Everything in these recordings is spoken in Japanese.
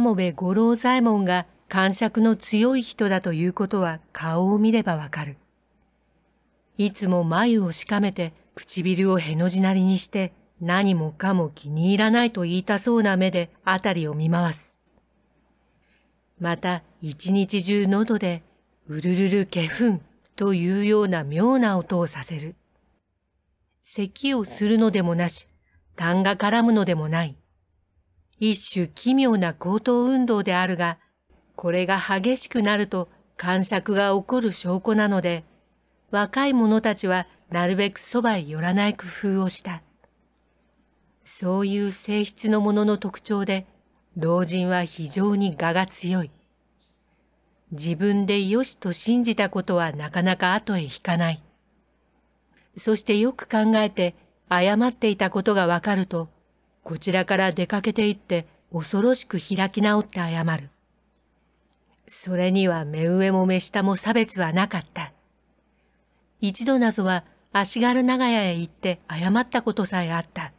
鴨部五郎左衛門が感触の強い人だということは顔を見ればわかる。いつも眉をしかめて唇をへの字なりにして何もかも気に入らないと言いたそうな目で辺りを見回す。また一日中喉でうるるるけふんというような妙な音をさせる。咳をするのでもなし、痰が絡むのでもない。一種奇妙な高等運動であるが、これが激しくなると感触が起こる証拠なので、若い者たちはなるべくそばへ寄らない工夫をした。そういう性質のものの特徴で、老人は非常に我が強い。自分で良しと信じたことはなかなか後へ引かない。そしてよく考えて謝っていたことがわかると、こちらから出かけて行って恐ろしく開き直って謝る。それには目上も目下も差別はなかった。一度謎は足軽長屋へ行って謝ったことさえあった。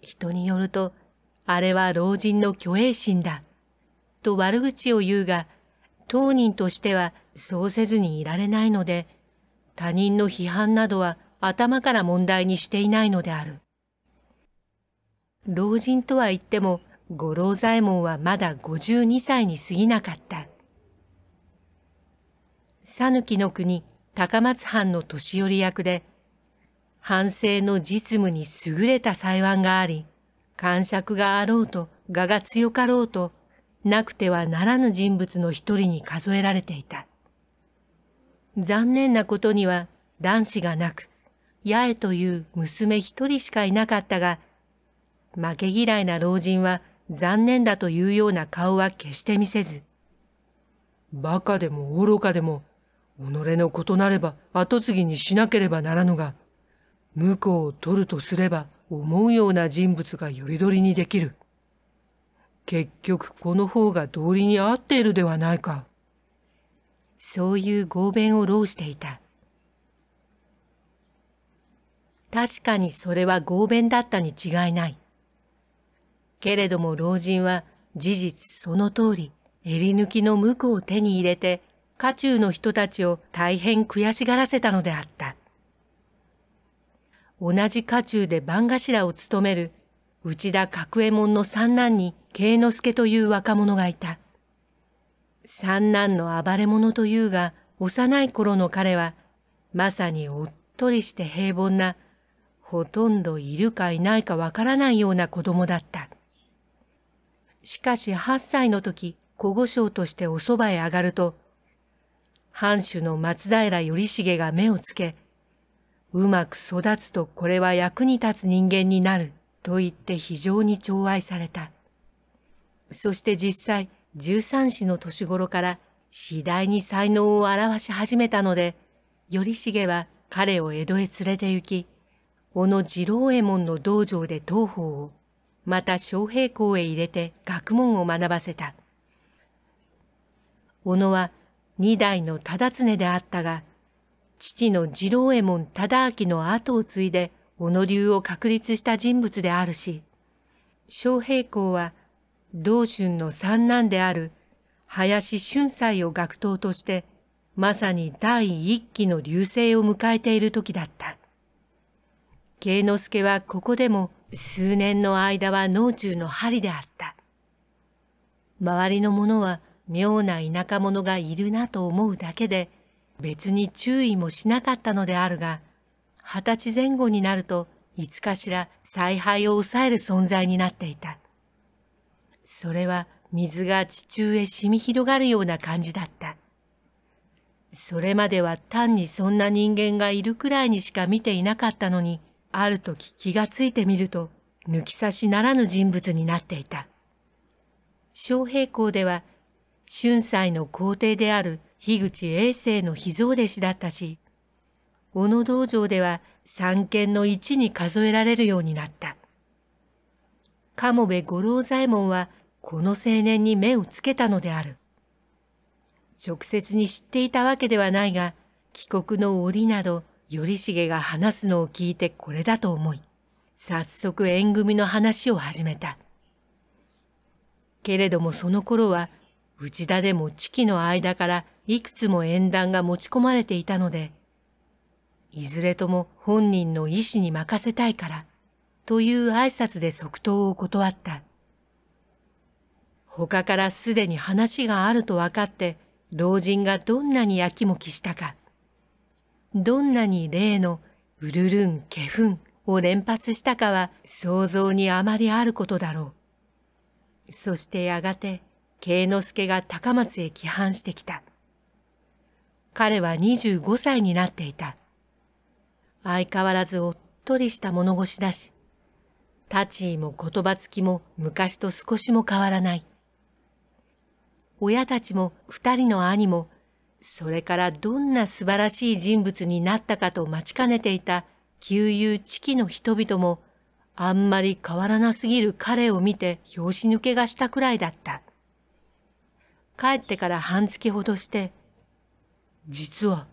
人によると、あれは老人の虚栄心だ、と悪口を言うが、当人としてはそうせずにいられないので、他人の批判などは頭から問題にしていないのである。老人とは言っても五郎左衛門はまだ52歳に過ぎなかった。讃岐の国高松藩の年寄り役で、藩政の実務に優れた裁判があり、感触があろうと、我が強かろうと、なくてはならぬ人物の一人に数えられていた。残念なことには男子がなく、八重という娘一人しかいなかったが、負け嫌いな老人は残念だというような顔は決して見せず、馬鹿でも愚かでも、己のことなれば後継ぎにしなければならぬが、婿を取るとすれば思うような人物がよりどりにできる。結局この方が道理に合っているではないか。そういう合弁を浪していた。確かにそれは合弁だったに違いない。けれども老人は事実その通り、襟抜きの婿を手に入れて、家中の人たちを大変悔しがらせたのであった。同じ家中で番頭を務める内田角右衛門の三男に慶之助という若者がいた。三男の暴れ者というが、幼い頃の彼は、まさにおっとりして平凡な、ほとんどいるかいないかわからないような子供だった。しかし8歳の時、小五商としておそばへ上がると、藩主の松平頼重が目をつけ、うまく育つとこれは役に立つ人間になると言って非常に寵愛された。そして実際、十三子の年頃から次第に才能を表し始めたので、頼重は彼を江戸へ連れて行き、小野次郎右衛門の道場で当法を、また昌平校へ入れて学問を学ばせた小野は二代の忠常であったが父の次郎右衛門忠明の後を継いで小野流を確立した人物であるし昌平公は道春の三男である林俊斎を学頭としてまさに第一期の流星を迎えている時だった。慶之助はここでも数年の間は脳中の針であった。周りの者は妙な田舎者がいるなと思うだけで、別に注意もしなかったのであるが、二十歳前後になると、いつかしら采配を抑える存在になっていた。それは水が地中へ染み広がるような感じだった。それまでは単にそんな人間がいるくらいにしか見ていなかったのに、ある時気がついてみると、抜き差しならぬ人物になっていた。昌平校では、春祭の皇帝である樋口永世の秘蔵弟子だったし、小野道場では三軒の一に数えられるようになった。鴨部五郎左衛門はこの青年に目をつけたのである。直接に知っていたわけではないが、帰国の折など、頼重が話すのを聞いてこれだと思い、早速縁組の話を始めた。けれどもその頃は、内田でも知己の間からいくつも縁談が持ち込まれていたので、いずれとも本人の意思に任せたいから、という挨拶で即答を断った。他からすでに話があると分かって、老人がどんなにやきもきしたか。どんなに例のうるるんけふんを連発したかは想像にあまりあることだろう。そしてやがて慶之助が高松へ帰還してきた。彼は25歳になっていた。相変わらずおっとりした物腰だし、立ち位も言葉つきも昔と少しも変わらない。親たちも二人の兄もそれからどんな素晴らしい人物になったかと待ちかねていた旧友地域の人々も、あんまり変わらなすぎる彼を見て拍子抜けがしたくらいだった。帰ってから半月ほどして、実は、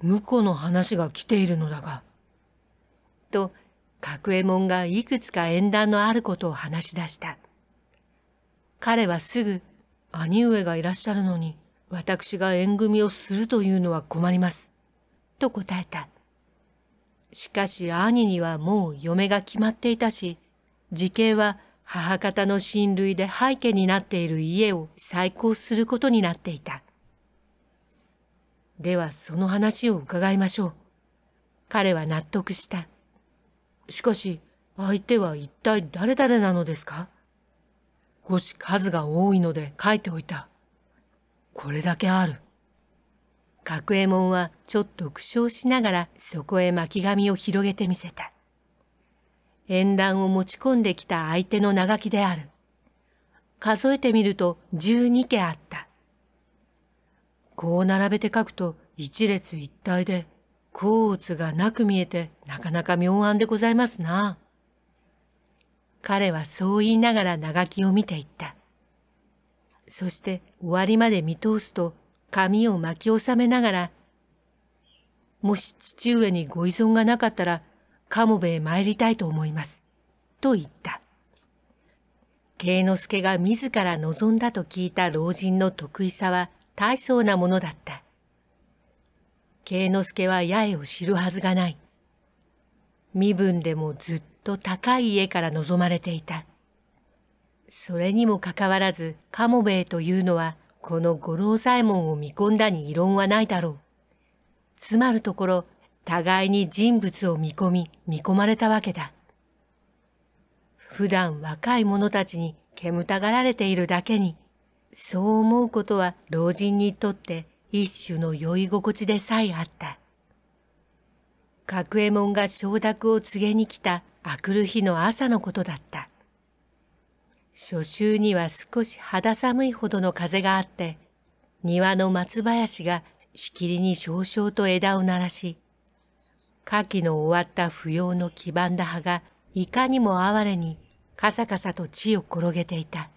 婿の話が来ているのだが。と、角右衛門がいくつか縁談のあることを話し出した。彼はすぐ、兄上がいらっしゃるのに、私が縁組をするというのは困ります。と答えた。しかし兄にはもう嫁が決まっていたし、時計は母方の親類で廃家になっている家を再興することになっていた。ではその話を伺いましょう。彼は納得した。しかし、相手は一体誰々なのですか少し数が多いので書いておいた。これだけある。角右衛門はちょっと苦笑しながらそこへ巻き紙を広げてみせた。縁談を持ち込んできた相手の長きである。数えてみると十二家あった。こう並べて書くと一列一体で、甲乙がなく見えてなかなか妙案でございますな。彼はそう言いながら長きを見ていった。そして終わりまで見通すと髪を巻き収めながら、もし父上にご依存がなかったら、鴨部へ参りたいと思います。と言った。慶之助が自ら望んだと聞いた老人の得意さは大層なものだった。慶之助は八重を知るはずがない。身分でもずっと高い家から望まれていた。それにもかかわらず、カモベイというのは、この五郎左衛門を見込んだに異論はないだろう。つまるところ、互いに人物を見込み、見込まれたわけだ。普段若い者たちに煙たがられているだけに、そう思うことは老人にとって一種の酔い心地でさえあった。角右衛門が承諾を告げに来た明くる日の朝のことだった。初秋には少し肌寒いほどの風があって、庭の松林がしきりに少々と枝を鳴らし、夏季の終わった不要の黄ばんだ葉がいかにも哀れにカサカサと地を転げていた。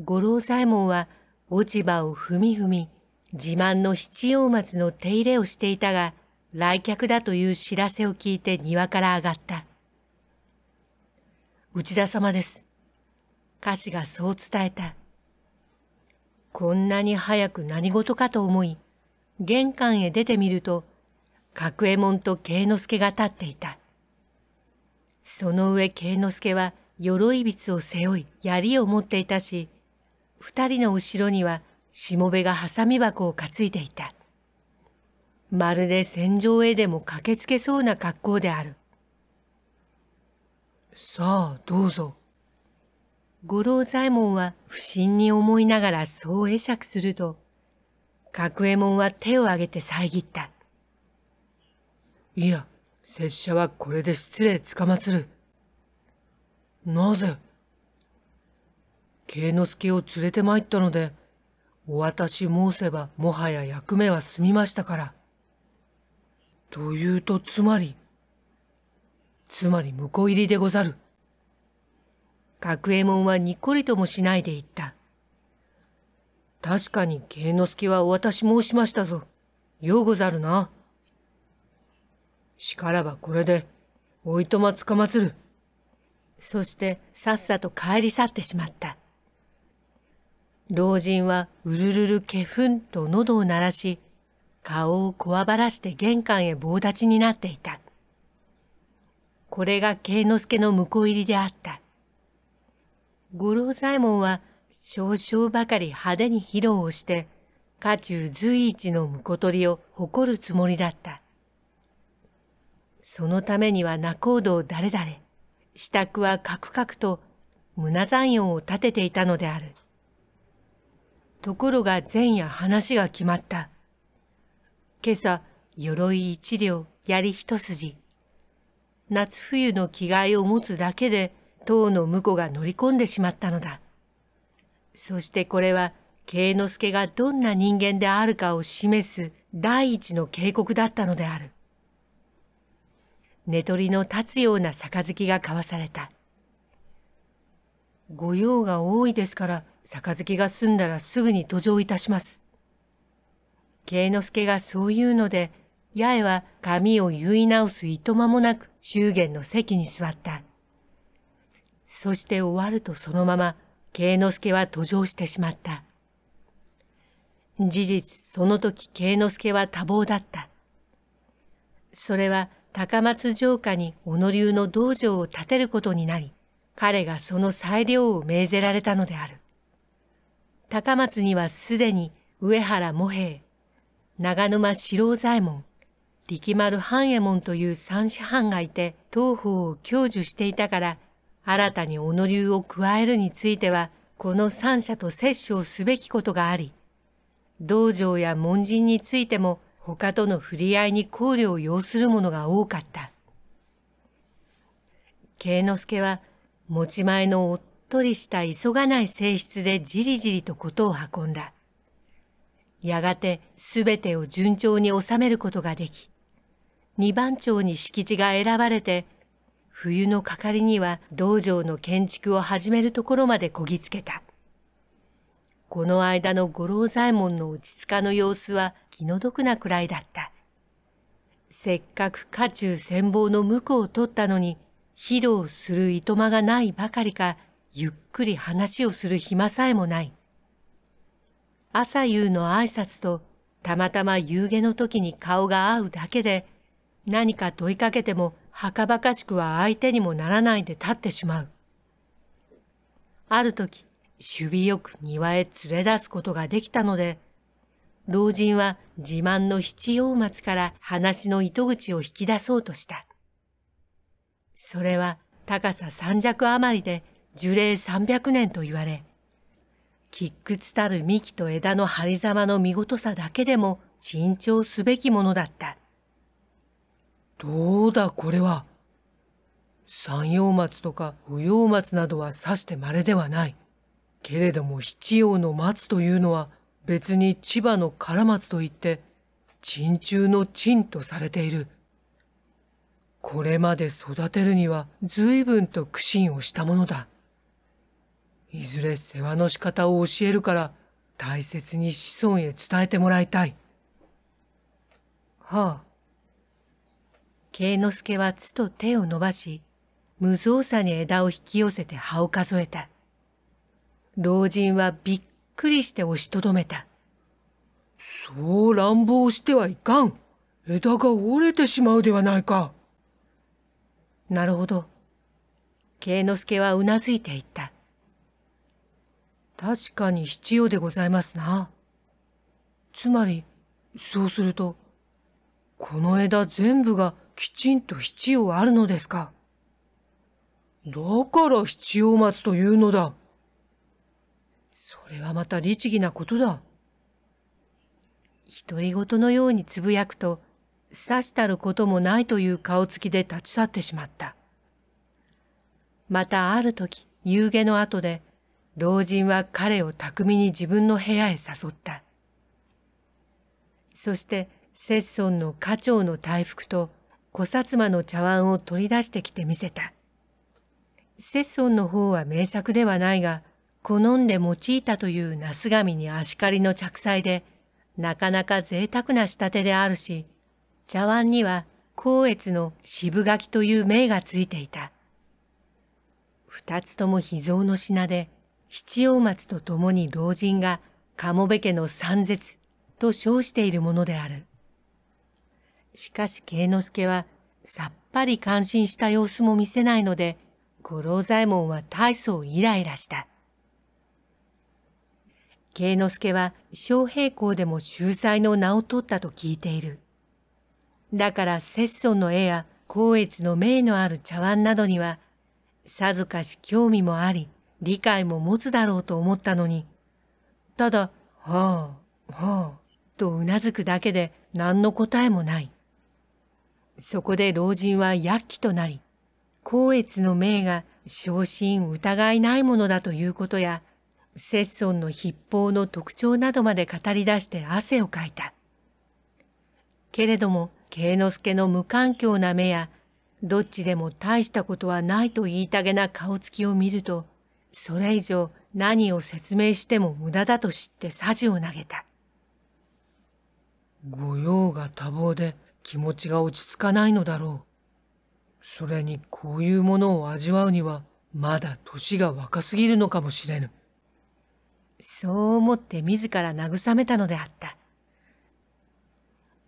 五郎左衛門は落ち葉を踏み踏み、自慢の七葉松の手入れをしていたが、来客だという知らせを聞いて庭から上がった。内田様です。歌詞がそう伝えた。こんなに早く何事かと思い、玄関へ出てみると、角右衛門と慶之助が立っていた。その上慶之助は鎧びつを背負い槍を持っていたし、二人の後ろにはしもべがハサミ箱を担いでいた。まるで戦場へでも駆けつけそうな格好である。さあどうぞ。五郎左衛門は不審に思いながらそう会釈すると、角右衛門は手を挙げて遮った。いや、拙者はこれで失礼つかまつる。なぜ慶之助を連れて参ったので、お渡し申せばもはや役目は済みましたから。というとつまり、つまり婿入りでござる。角右衛門はにっこりともしないで言った。確かに芸之助はお渡し申しましたぞ。ようござるな。しからばこれで、おいとまつかまつる。そしてさっさと帰り去ってしまった。老人はうるるるけふんと喉を鳴らし、顔をこわばらして玄関へ棒立ちになっていた。これが慶之助の婿入りであった。五郎左衛門は少々ばかり派手に披露をして、家中随一の婿取りを誇るつもりだった。そのためには仲人を誰々、支度はカクカクと胸残用を立てていたのである。ところが前夜話が決まった。今朝、鎧一両、槍一筋。夏冬の着替えを持つだけで唐の婿が乗り込んでしまったのだ。そしてこれは慶之助がどんな人間であるかを示す第一の警告だったのである。寝取りの立つような杯が交わされた。御用が多いですから、杯が済んだらすぐに途上いたします。慶之助がそう言うので、八重は髪を結い直すいとまもなく祝言の席に座った。そして終わるとそのまま、慶之助は途上してしまった。事実、その時慶之助は多忙だった。それは高松城下に小野流の道場を建てることになり、彼がその裁量を命ぜられたのである。高松にはすでに上原茂平、長沼四郎左衛門、力丸半右衛門という三師範がいて、東方を享受していたから、新たに小野流を加えるについては、この三者と接種をすべきことがあり、道場や門人についても、他との触り合いに考慮を要するものが多かった。慶之助は、持ち前のおっとりした急がない性質でじりじりとことを運んだ。やがてすべてを順調に収めることができ、二番町に敷地が選ばれて、冬の係りには道場の建築を始めるところまでこぎつけた。この間の五郎左衛門の落ち着かの様子は気の毒なくらいだった。せっかく家中戦望の婿を取ったのに、披露するいとまがないばかりか、ゆっくり話をする暇さえもない。朝夕の挨拶と、たまたま夕下の時に顔が合うだけで、何か問いかけても、はかばかしくは相手にもならないで立ってしまう。ある時、守備よく庭へ連れ出すことができたので、老人は自慢の七葉松から話の糸口を引き出そうとした。それは高さ三尺余りで樹齢三百年と言われ、き屈くつたる幹と枝の張りざまの見事さだけでも珍重すべきものだった。どうだこれは。三葉松とか五葉松などはさして稀ではない。けれども七葉の松というのは別に千葉の唐松といって、珍中の珍とされている。これまで育てるには随分と苦心をしたものだ。いずれ世話の仕方を教えるから大切に子孫へ伝えてもらいたい。はあ。慶之助はつと手を伸ばし、無造作に枝を引き寄せて葉を数えた。老人はびっくりして押しとどめた。そう乱暴してはいかん。枝が折れてしまうではないか。なるほど。慶之助はうなずいていった。確かに必要でございますな。つまり、そうすると、この枝全部がきちんと必要あるのですかだから必要待つというのだ。それはまた律儀なことだ。独り言のようにつぶやくと、刺したることもないという顔つきで立ち去ってしまった。またある時、夕げの後で、老人は彼を巧みに自分の部屋へ誘った。そして、節ンの家長の大福と、小薩摩の茶碗を取り出してきてみせた。セッソンの方は名作ではないが、好んで用いたという那須紙に足刈りの着彩で、なかなか贅沢な仕立てであるし、茶碗には光悦の渋柿という名がついていた。二つとも秘蔵の品で、七王松と共に老人が、鴨部家の三絶と称しているものである。しかし慶之助はさっぱり感心した様子も見せないので、五郎左衛門は大層イライラした。慶之助は小平校でも秀才の名を取ったと聞いている。だから節ンの絵や光悦の名のある茶碗などには、さぞかし興味もあり、理解も持つだろうと思ったのに、ただ、はあ、はあ、とうなずくだけで何の答えもない。そこで老人は薬器となり、光悦の命が昇進疑いないものだということや、節尊の筆法の特徴などまで語り出して汗をかいた。けれども、慶之助の無環境な目や、どっちでも大したことはないと言いたげな顔つきを見ると、それ以上何を説明しても無駄だと知ってさじを投げた。御用が多忙で、気持ちが落ち着かないのだろう。それにこういうものを味わうにはまだ年が若すぎるのかもしれぬ。そう思って自ら慰めたのであった。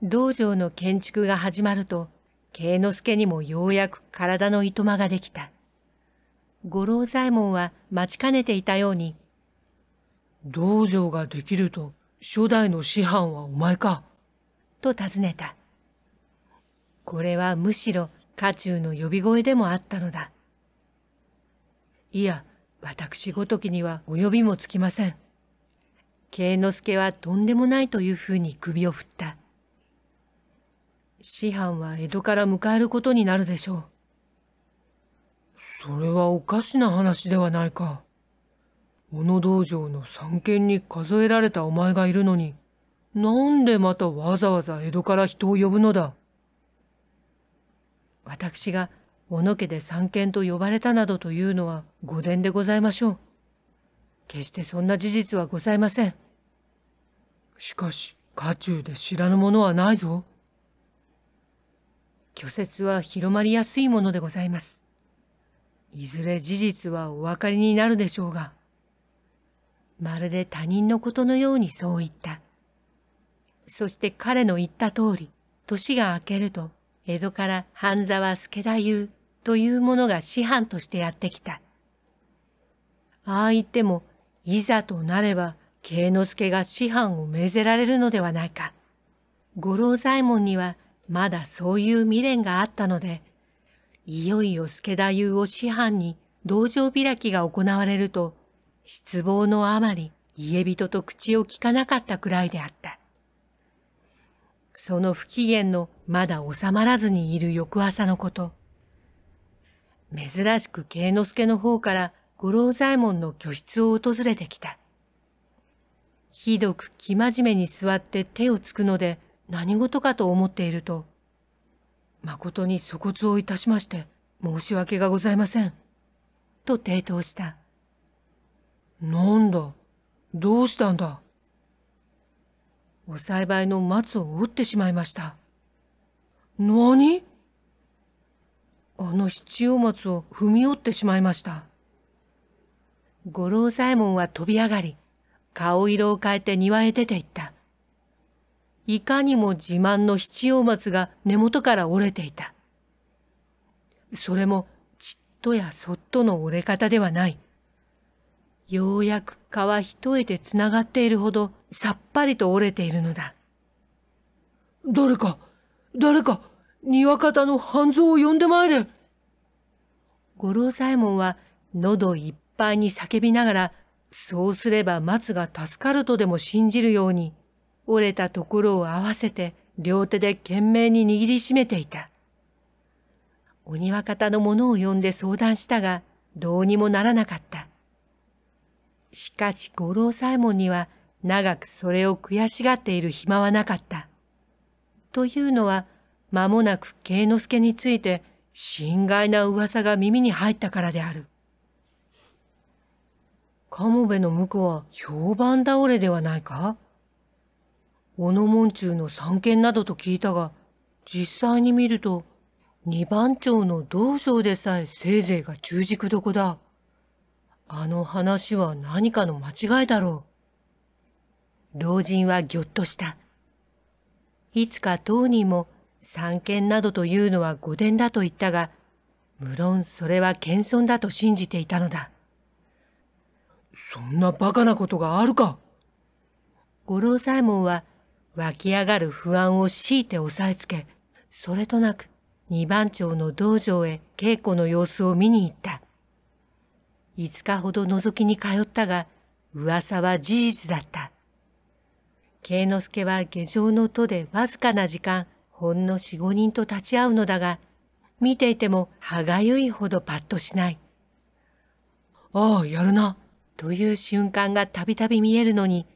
道場の建築が始まると、慶之助にもようやく体のいとまができた。五郎左衛門は待ちかねていたように、道場ができると初代の師範はお前か。と尋ねた。これはむしろ家中の呼び声でもあったのだ。いや、私ごときには及びもつきません。慶之助はとんでもないというふうに首を振った。師範は江戸から迎えることになるでしょう。それはおかしな話ではないか。小野道場の三軒に数えられたお前がいるのに、なんでまたわざわざ江戸から人を呼ぶのだ。私が小野家で三権と呼ばれたなどというのは御伝でございましょう。決してそんな事実はございません。しかし、家中で知らぬものはないぞ。虚説は広まりやすいものでございます。いずれ事実はお分かりになるでしょうが。まるで他人のことのようにそう言った。そして彼の言った通り、年が明けると、江戸から半沢助太夫というものが師範としてやってきた。ああ言っても、いざとなれば、慶之助が師範を命ぜられるのではないか。五郎左衛門にはまだそういう未練があったので、いよいよ助太夫を師範に道場開きが行われると、失望のあまり家人と口を聞かなかったくらいであった。その不機嫌のまだ収まらずにいる翌朝のこと。珍しく慶之助の方から五郎左衛門の居室を訪れてきた。ひどく生真面目に座って手をつくので何事かと思っていると、誠に粗骨をいたしまして申し訳がございません。と抵当した。なんだ、どうしたんだお栽培の松を折ってしまいました。何あの七葉松を踏み折ってしまいました。五郎左衛門は飛び上がり、顔色を変えて庭へ出て行った。いかにも自慢の七葉松が根元から折れていた。それもちっとやそっとの折れ方ではない。ようやく皮一重で繋がっているほどさっぱりと折れているのだ。誰か、誰か、庭方の半蔵を呼んでまいれ。五郎左衛門は喉いっぱいに叫びながら、そうすれば松が助かるとでも信じるように、折れたところを合わせて両手で懸命に握りしめていた。お庭方の者を呼んで相談したが、どうにもならなかった。しかし五郎左衛門には長くそれを悔しがっている暇はなかった。というのは、間もなく慶之助について心外な噂が耳に入ったからである。かもべの婿は評判倒れではないか小野門中の参見などと聞いたが、実際に見ると、二番町の道場でさえせいぜいが中軸床だ。あの話は何かの間違いだろう。老人はぎょっとした。いつか当人も三権などというのは御殿だと言ったが、無論それは謙遜だと信じていたのだ。そんな馬鹿なことがあるか五郎左衛門は湧き上がる不安を強いて押さえつけ、それとなく二番町の道場へ稽古の様子を見に行った。5日ほど覗きに通ったが、噂は事実だった。慶之助は下城の戸でわずかな時間、ほんの四五人と立ち会うのだが、見ていても歯がゆいほどパッとしない。ああ、やるな、という瞬間がたびたび見えるのに、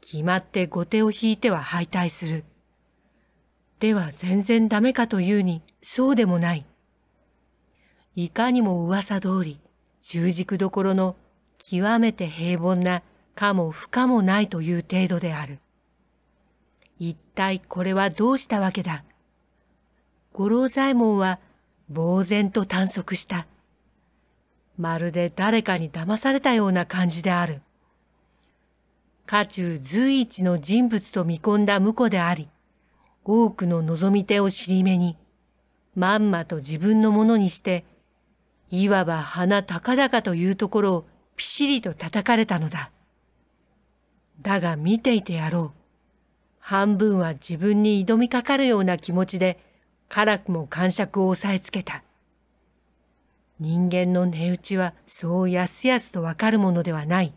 決まって後手を引いては敗退する。では全然ダメかというに、そうでもない。いかにも噂通り、中軸どころの極めて平凡なかも不可もないという程度である。一体これはどうしたわけだ五郎左衛門は呆然と探索した。まるで誰かに騙されたような感じである。家中随一の人物と見込んだ婿であり、多くの望み手を尻目に、まんまと自分のものにして、いわば鼻高々というところをピシリと叩かれたのだ。だが見ていてやろう。半分は自分に挑みかかるような気持ちで、辛くも感触を押さえつけた。人間の値打ちはそうやすやすとわかるものではない。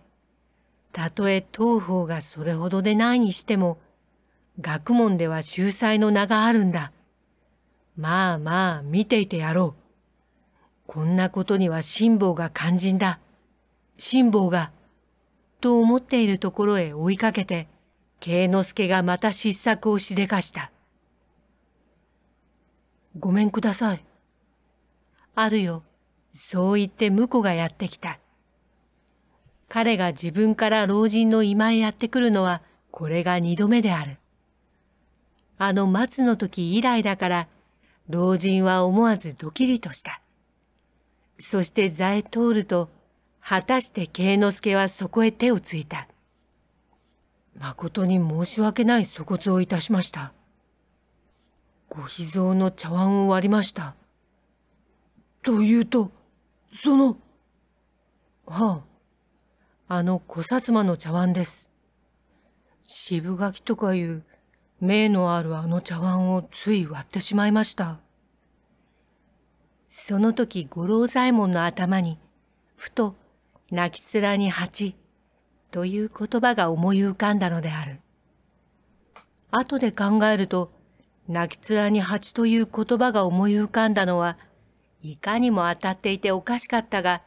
たとえ当方がそれほどでないにしても、学問では秀才の名があるんだ。まあまあ見ていてやろう。こんなことには辛抱が肝心だ。辛抱が。と思っているところへ追いかけて、慶之助がまた失策をしでかした。ごめんください。あるよ。そう言って婿がやってきた。彼が自分から老人の居間へやってくるのは、これが二度目である。あの松の時以来だから、老人は思わずドキリとした。そして座へ通ると、果たして慶之助はそこへ手をついた。誠に申し訳ない粗骨をいたしました。ご秘蔵の茶碗を割りました。というと、その、はあ、あの小薩摩の茶碗です。渋柿とかいう、名のあるあの茶碗をつい割ってしまいました。その時五郎左衛門の頭に、ふと、泣き面に蜂、という言葉が思い浮かんだのである。後で考えると、泣き面に蜂という言葉が思い浮かんだのは、いかにも当たっていておかしかったが、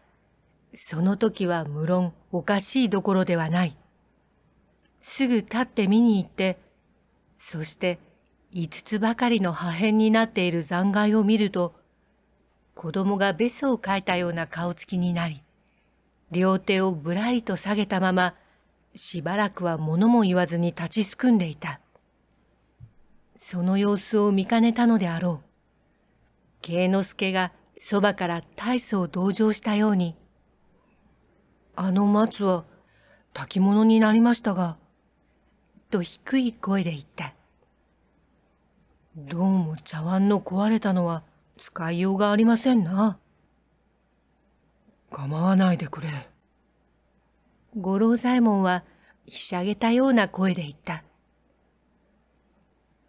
その時は無論おかしいどころではない。すぐ立って見に行って、そして五つばかりの破片になっている残骸を見ると、子供がベスを変えたような顔つきになり、両手をぶらりと下げたまま、しばらくは物も言わずに立ちすくんでいた。その様子を見かねたのであろう。慶之助がそばから大層同情したように、あの松は炊物になりましたが、と低い声で言った。どうも茶碗の壊れたのは、使いようがありませんな。構わないでくれ。五郎左衛門はひしゃげたような声で言った。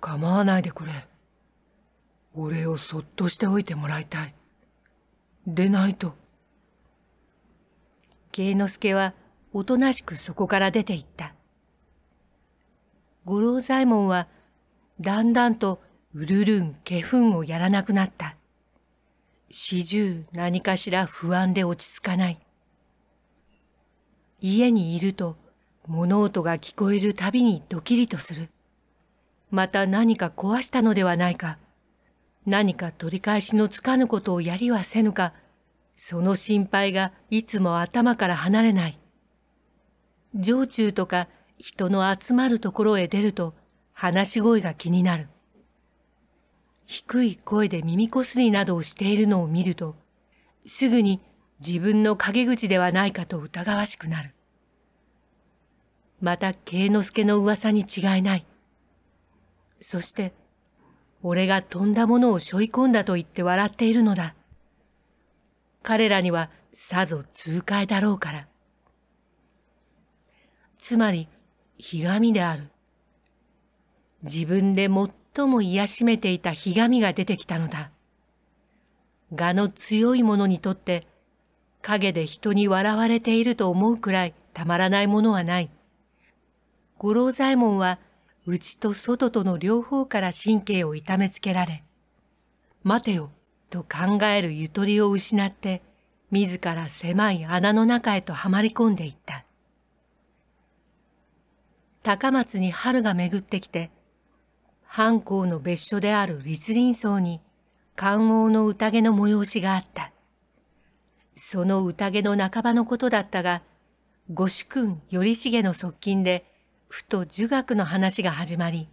構わないでくれ。俺をそっとしておいてもらいたい。でないと。慶之助はおとなしくそこから出て行った。五郎左衛門はだんだんとうるるんけふんをやらなくなった。始終何かしら不安で落ち着かない。家にいると物音が聞こえるたびにドキリとする。また何か壊したのではないか。何か取り返しのつかぬことをやりはせぬか、その心配がいつも頭から離れない。常中とか人の集まるところへ出ると話し声が気になる。低い声で耳こすりなどをしているのを見ると、すぐに自分の陰口ではないかと疑わしくなる。また、慶之助の噂に違いない。そして、俺が飛んだものを背負い込んだと言って笑っているのだ。彼らにはさぞ痛快だろうから。つまり、ひがみである。自分でも。っ最も癒しめていたひがみが出てきたのだ。我の強い者にとって、影で人に笑われていると思うくらいたまらないものはない。五郎左衛門は、内と外との両方から神経を痛めつけられ、待てよ、と考えるゆとりを失って、自ら狭い穴の中へとはまり込んでいった。高松に春が巡ってきて、藩校の別所である立林荘に官王の宴の催しがあった。その宴の半ばのことだったが、御主君頼重の側近で、ふと儒学の話が始まり、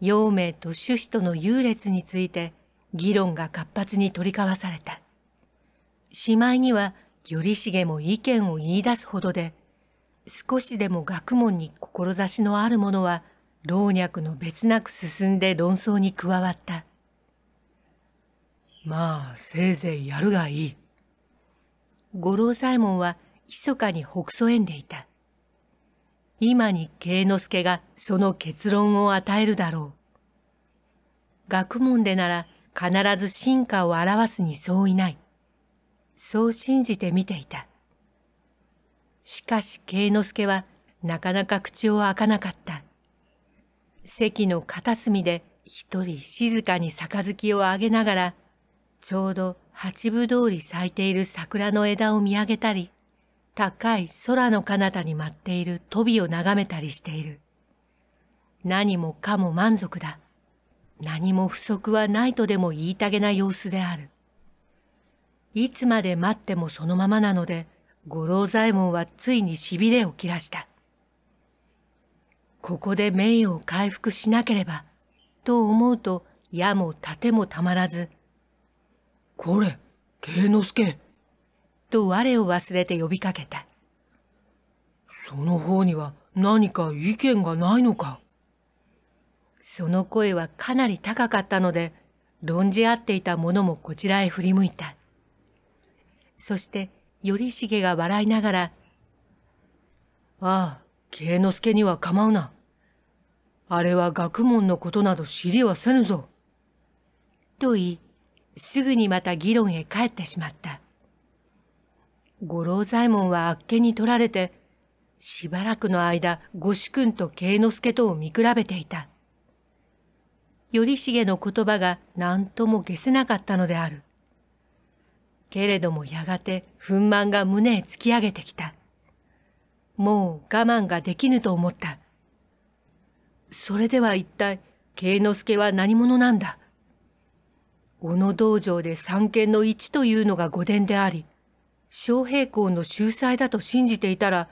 陽明と朱子との優劣について議論が活発に取り交わされた。しまいには頼重も意見を言い出すほどで、少しでも学問に志のある者は老若の別なく進んで論争に加わった。まあ、せいぜいやるがいい。五郎左衛門は密かに北えんでいた。今に慶之助がその結論を与えるだろう。学問でなら必ず進化を表すに相違ない。そう信じて見ていた。しかし慶之助はなかなか口を開かなかった。席の片隅で一人静かに杯をあげながら、ちょうど八分通り咲いている桜の枝を見上げたり、高い空の彼方に舞っている飛びを眺めたりしている。何もかも満足だ。何も不足はないとでも言いたげな様子である。いつまで待ってもそのままなので、五郎左衛門はついに痺れを切らした。ここで名誉を回復しなければ、と思うと矢も盾もたまらず、これ、慶之助と我を忘れて呼びかけた。その方には何か意見がないのかその声はかなり高かったので、論じ合っていた者もこちらへ振り向いた。そして、頼重が笑いながら、ああ、慶之助には構うな。あれは学問のことなど知りはせぬぞ。と言い、すぐにまた議論へ帰ってしまった。五郎左衛門はあっけに取られて、しばらくの間、御主君と慶之助とを見比べていた。頼重の言葉が何とも消せなかったのである。けれどもやがて憤懣が胸へ突き上げてきた。もう我慢ができぬと思った。それでは一体、慶之助は何者なんだ小野道場で三権の一というのが御殿であり、昌平公の秀才だと信じていたら、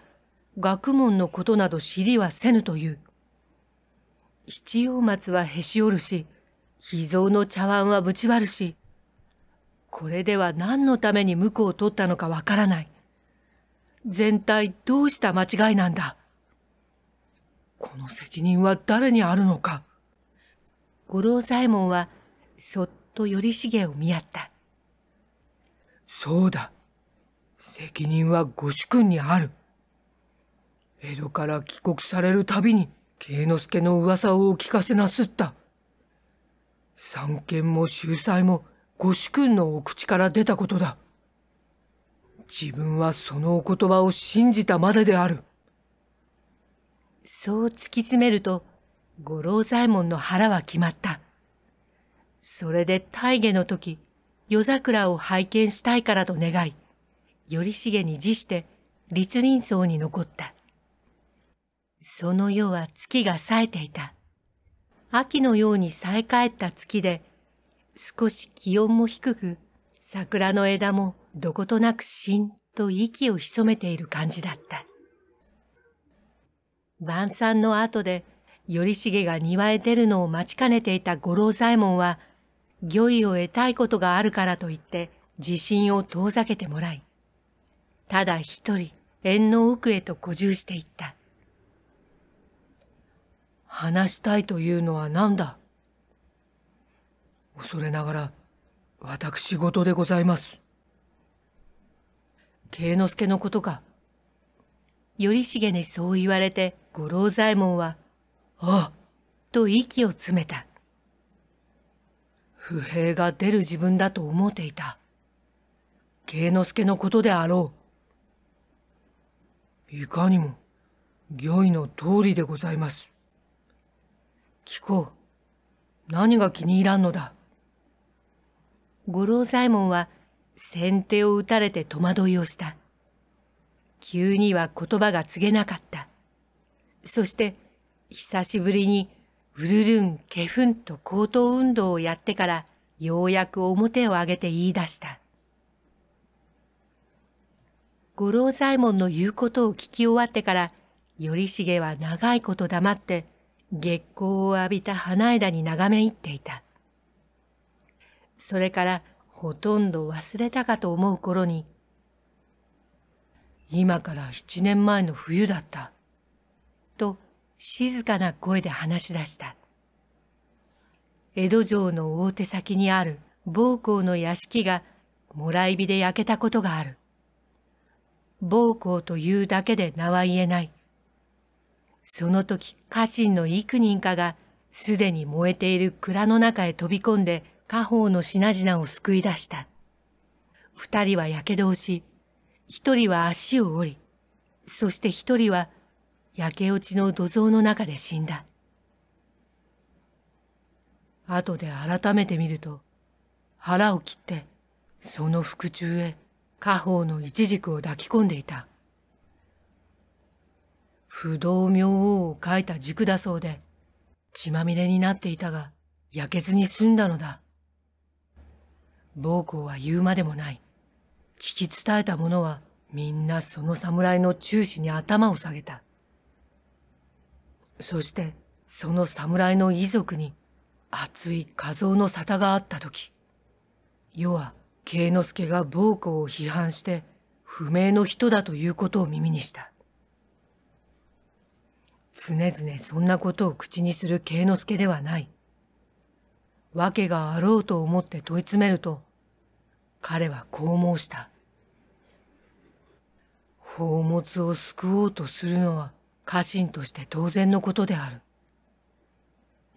学問のことなど知りはせぬという。七葉松はへし折るし、秘蔵の茶碗はぶち割るし、これでは何のために婿を取ったのかわからない。全体どうした間違いなんだこの責任は誰にあるのか五郎左衛門はそっと頼重を見合った。そうだ。責任はご主君にある。江戸から帰国されるたびに、慶之助の噂をお聞かせなすった。三権も秀才もご主君のお口から出たことだ。自分はそのお言葉を信じたまでである。そう突き詰めると、五郎左衛門の腹は決まった。それで大下の時、夜桜を拝見したいからと願い、頼重に辞して、立林荘に残った。その夜は月が冴えていた。秋のように冴え返った月で、少し気温も低く、桜の枝もどことなくしんと息を潜めている感じだった。晩餐の後で、頼重が庭へ出るのを待ちかねていた五郎左衛門は、御意を得たいことがあるからと言って、自信を遠ざけてもらい、ただ一人、縁の奥へと居住していった。話したいというのは何だ恐れながら、私事でございます。慶之助のことか。頼重にそう言われて五郎左衛門は、ああと息を詰めた。不平が出る自分だと思っていた。慶之助のことであろう。いかにも、御意の通りでございます。聞こう。何が気に入らんのだ。五郎左衛門は先手を打たれて戸惑いをした。急には言葉が告げなかった。そして、久しぶりに、うるるん、けふんと口頭運動をやってから、ようやく表を上げて言い出した。五郎左衛門の言うことを聞き終わってから、頼重は長いこと黙って、月光を浴びた花枝に眺め入っていた。それからほとんど忘れたかと思う頃に、今から七年前の冬だった、と静かな声で話し出した。江戸城の大手先にある暴行の屋敷がもらい火で焼けたことがある。暴行というだけで名は言えない。その時家臣の幾人かがすでに燃えている蔵の中へ飛び込んで家宝の品々を救い出した。二人は火傷をし、一人は足を折り、そして一人は焼け落ちの土蔵の中で死んだ。後で改めて見ると、腹を切って、その腹中へ家宝の一軸を抱き込んでいた。不動明王を書いた軸だそうで、血まみれになっていたが、焼けずに済んだのだ。暴行は言うまでもない。聞き伝えた者はみんなその侍の中止に頭を下げた。そしてその侍の遺族に熱い画像の沙汰があった時、世は慶之助が暴行を批判して不明の人だということを耳にした。常々そんなことを口にする慶之助ではない。訳があろうと思って問い詰めると、彼はこう申した。宝物を救おうとするのは家臣として当然のことである。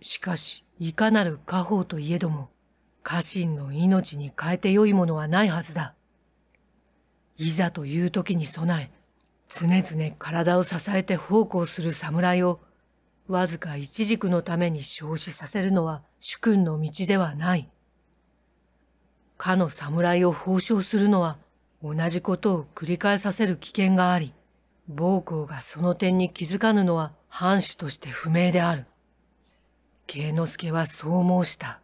しかし、いかなる家宝といえども、家臣の命に変えてよいものはないはずだ。いざという時に備え、常々体を支えて奉公する侍を、わずか一軸のために焼死させるのは主君の道ではない。かの侍を報奨するのは同じことを繰り返させる危険があり、暴行がその点に気づかぬのは藩主として不明である。慶之助はそう申した。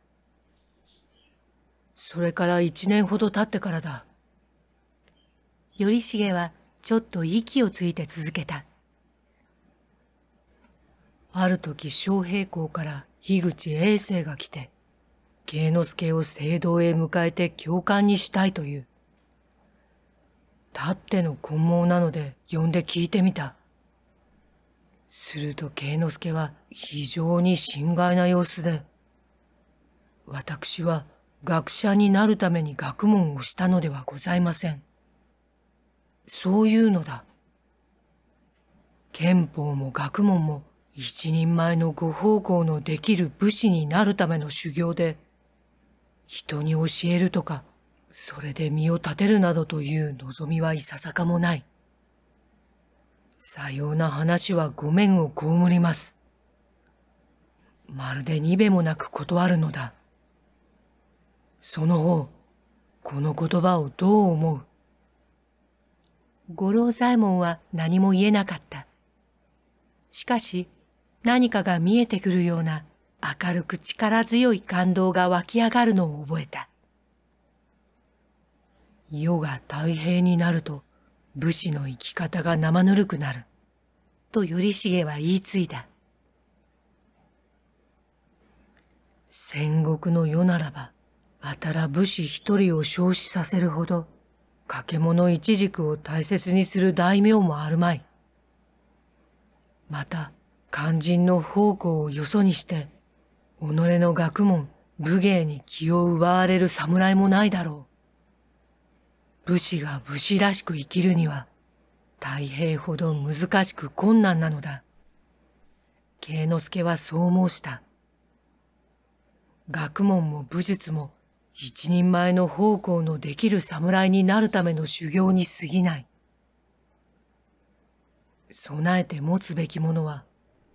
それから一年ほど経ってからだ。頼重はちょっと息をついて続けた。ある時昌平公から樋口永生が来て、慶之助を聖堂へ迎えて教官にしたいという。たっての混問なので呼んで聞いてみた。すると慶之助は非常に心外な様子で、私は学者になるために学問をしたのではございません。そういうのだ。憲法も学問も一人前のご奉公のできる武士になるための修行で、人に教えるとか、それで身を立てるなどという望みはいささかもない。さような話はごめんをこむります。まるでにべもなく断るのだ。その方、この言葉をどう思う五郎左衛門は何も言えなかった。しかし、何かが見えてくるような明るく力強い感動が湧き上がるのを覚えた。世が太平になると武士の生き方が生ぬるくなる。と頼重は言い継いだ。戦国の世ならば、あたら武士一人を焼死させるほど、掛物一軸を大切にする大名もあるまい。また、肝心の奉公をよそにして、己の学問、武芸に気を奪われる侍もないだろう。武士が武士らしく生きるには、太平ほど難しく困難なのだ。慶之助はそう申した。学問も武術も一人前の奉公のできる侍になるための修行に過ぎない。備えて持つべきものは、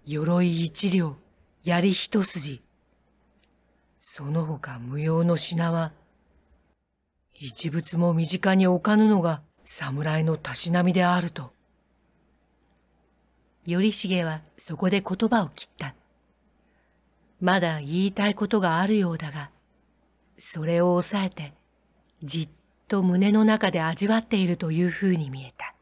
鎧一両、槍一筋、その他無用の品は、一物も身近に置かぬのが侍のたしなみであると。頼重はそこで言葉を切った。まだ言いたいことがあるようだが、それを抑えて、じっと胸の中で味わっているというふうに見えた。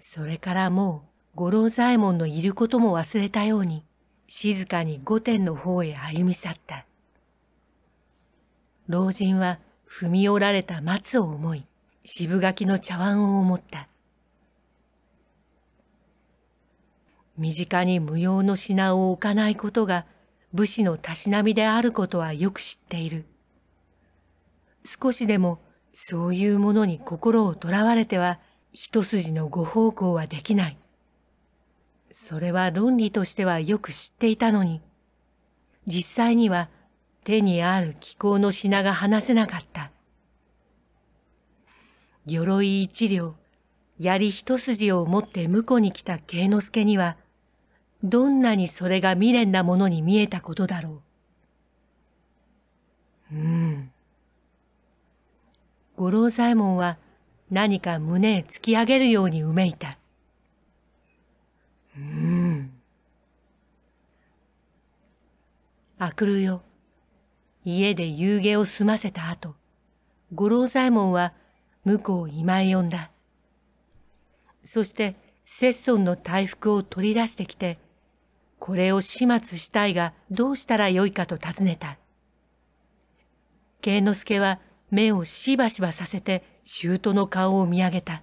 それからもう五郎左衛門のいることも忘れたように、静かに御殿の方へ歩み去った。老人は踏み折られた松を思い、渋柿の茶碗を思った。身近に無用の品を置かないことが武士のたしなみであることはよく知っている。少しでもそういうものに心をとらわれては一筋のご奉公はできない。それは論理としてはよく知っていたのに、実際には手にある気候の品が話せなかった。鎧一両、槍一筋を持って婿に来た慶之助には、どんなにそれが未練なものに見えたことだろう。うん。五郎左衛門は何か胸へ突き上げるようにうめいた。うん。あくるよ。家で夕げを済ませた後、五郎左衛門は向こう今へ呼んだ。そして、節損の大福を取り出してきて、これを始末したいがどうしたらよいかと尋ねた。慶之助は目をしばしばさせて、舅の顔を見上げた。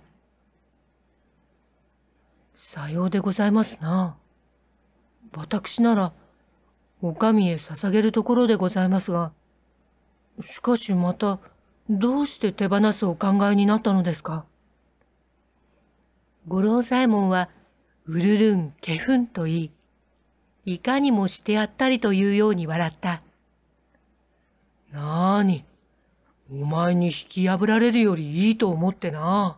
さようでございますな。私なら、お上へ捧げるところでございますが、しかしまた、どうして手放すお考えになったのですか五郎左衛門は、うるるん、けふんと言い、いかにもしてやったりというように笑った。なあに、お前に引き破られるよりいいと思ってな。